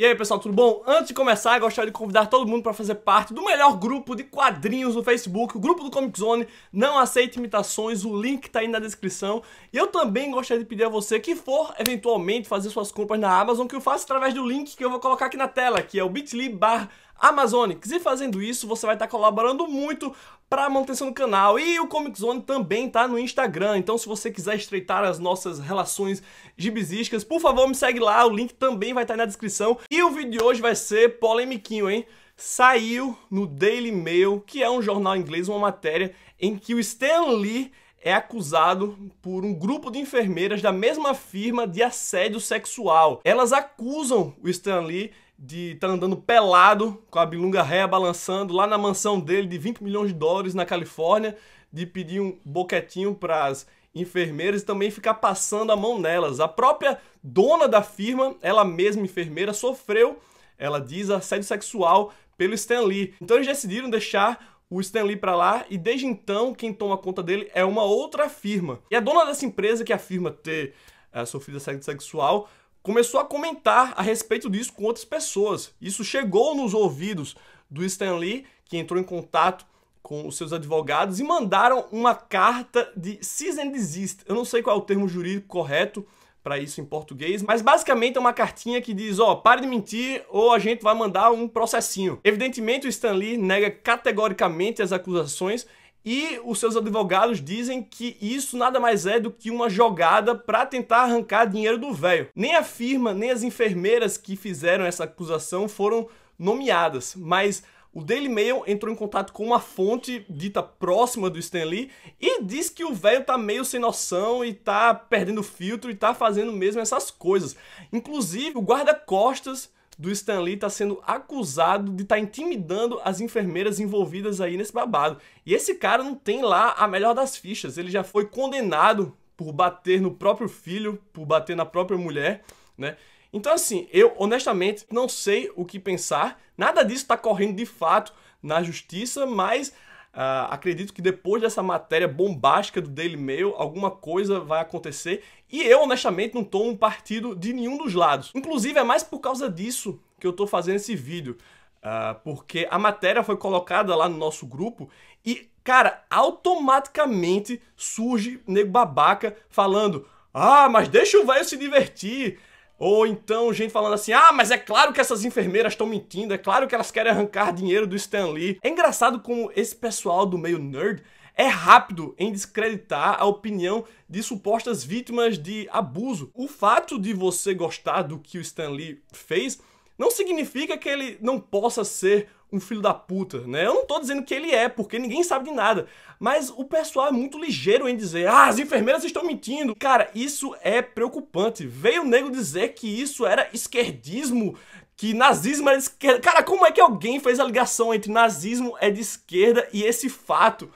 E aí, pessoal, tudo bom? Antes de começar, gostaria de convidar todo mundo para fazer parte do melhor grupo de quadrinhos no Facebook, o grupo do Comic Zone. Não aceite imitações, o link tá aí na descrição. E eu também gostaria de pedir a você que for eventualmente fazer suas compras na Amazon, que eu faça através do link que eu vou colocar aqui na tela, que é o bit.ly barra Amazonics. E fazendo isso, você vai estar tá colaborando muito para a manutenção do canal. E o Comic Zone também tá no Instagram, então se você quiser estreitar as nossas relações gibisísticas, por favor me segue lá, o link também vai estar tá na descrição. E o vídeo de hoje vai ser polemiquinho, hein? Saiu no Daily Mail, que é um jornal inglês, uma matéria em que o Stan Lee é acusado por um grupo de enfermeiras da mesma firma de assédio sexual. Elas acusam o Stan Lee de estar tá andando pelado com a bilunga ré balançando lá na mansão dele de 20 milhões de dólares na Califórnia, de pedir um boquetinho para as enfermeiras e também ficar passando a mão nelas. A própria dona da firma, ela mesma enfermeira, sofreu, ela diz, assédio sexual pelo Stan Lee. Então eles decidiram deixar o Stan Lee para lá e desde então quem toma conta dele é uma outra firma. E a dona dessa empresa que é afirma ter é, sofrido assédio sexual começou a comentar a respeito disso com outras pessoas. Isso chegou nos ouvidos do Stan Lee, que entrou em contato com os seus advogados e mandaram uma carta de cease and desist. Eu não sei qual é o termo jurídico correto para isso em português, mas basicamente é uma cartinha que diz, ó, oh, pare de mentir ou a gente vai mandar um processinho. Evidentemente o Stan Lee nega categoricamente as acusações e os seus advogados dizem que isso nada mais é do que uma jogada para tentar arrancar dinheiro do velho. Nem a firma, nem as enfermeiras que fizeram essa acusação foram nomeadas, mas o Daily Mail entrou em contato com uma fonte dita próxima do Stanley e diz que o velho tá meio sem noção e tá perdendo filtro e tá fazendo mesmo essas coisas. Inclusive, o guarda-costas do Stan Lee tá sendo acusado de estar tá intimidando as enfermeiras envolvidas aí nesse babado. E esse cara não tem lá a melhor das fichas, ele já foi condenado por bater no próprio filho, por bater na própria mulher, né? Então assim, eu honestamente não sei o que pensar. Nada disso tá correndo de fato na justiça, mas Uh, acredito que depois dessa matéria bombástica do Daily Mail, alguma coisa vai acontecer. E eu, honestamente, não tomo partido de nenhum dos lados. Inclusive, é mais por causa disso que eu tô fazendo esse vídeo. Uh, porque a matéria foi colocada lá no nosso grupo e, cara, automaticamente surge nego babaca falando: Ah, mas deixa o velho se divertir. Ou então gente falando assim: ah, mas é claro que essas enfermeiras estão mentindo, é claro que elas querem arrancar dinheiro do Stan Lee. É engraçado como esse pessoal do meio nerd é rápido em descreditar a opinião de supostas vítimas de abuso. O fato de você gostar do que o Stan Lee fez não significa que ele não possa ser um filho da puta, né? Eu não tô dizendo que ele é, porque ninguém sabe de nada. Mas o pessoal é muito ligeiro em dizer, ah, as enfermeiras estão mentindo. Cara, isso é preocupante. Veio o nego dizer que isso era esquerdismo, que nazismo era de esquerda. Cara, como é que alguém fez a ligação entre nazismo é de esquerda e esse fato?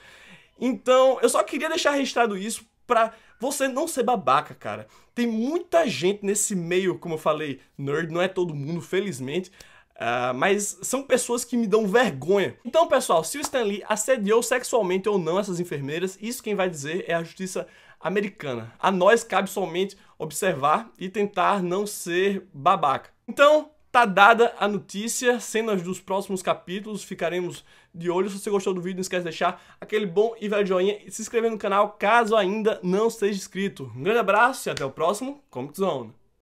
Então, eu só queria deixar registrado isso pra você não ser babaca, cara. Tem muita gente nesse meio, como eu falei, nerd não é todo mundo, felizmente Uh, mas são pessoas que me dão vergonha. Então, pessoal, se o Stanley assediou sexualmente ou não essas enfermeiras, isso quem vai dizer é a justiça americana. A nós cabe somente observar e tentar não ser babaca. Então, tá dada a notícia, cenas dos próximos capítulos, ficaremos de olho. Se você gostou do vídeo, não esquece de deixar aquele bom e velho joinha e se inscrever no canal caso ainda não seja inscrito. Um grande abraço e até o próximo Comic Zone.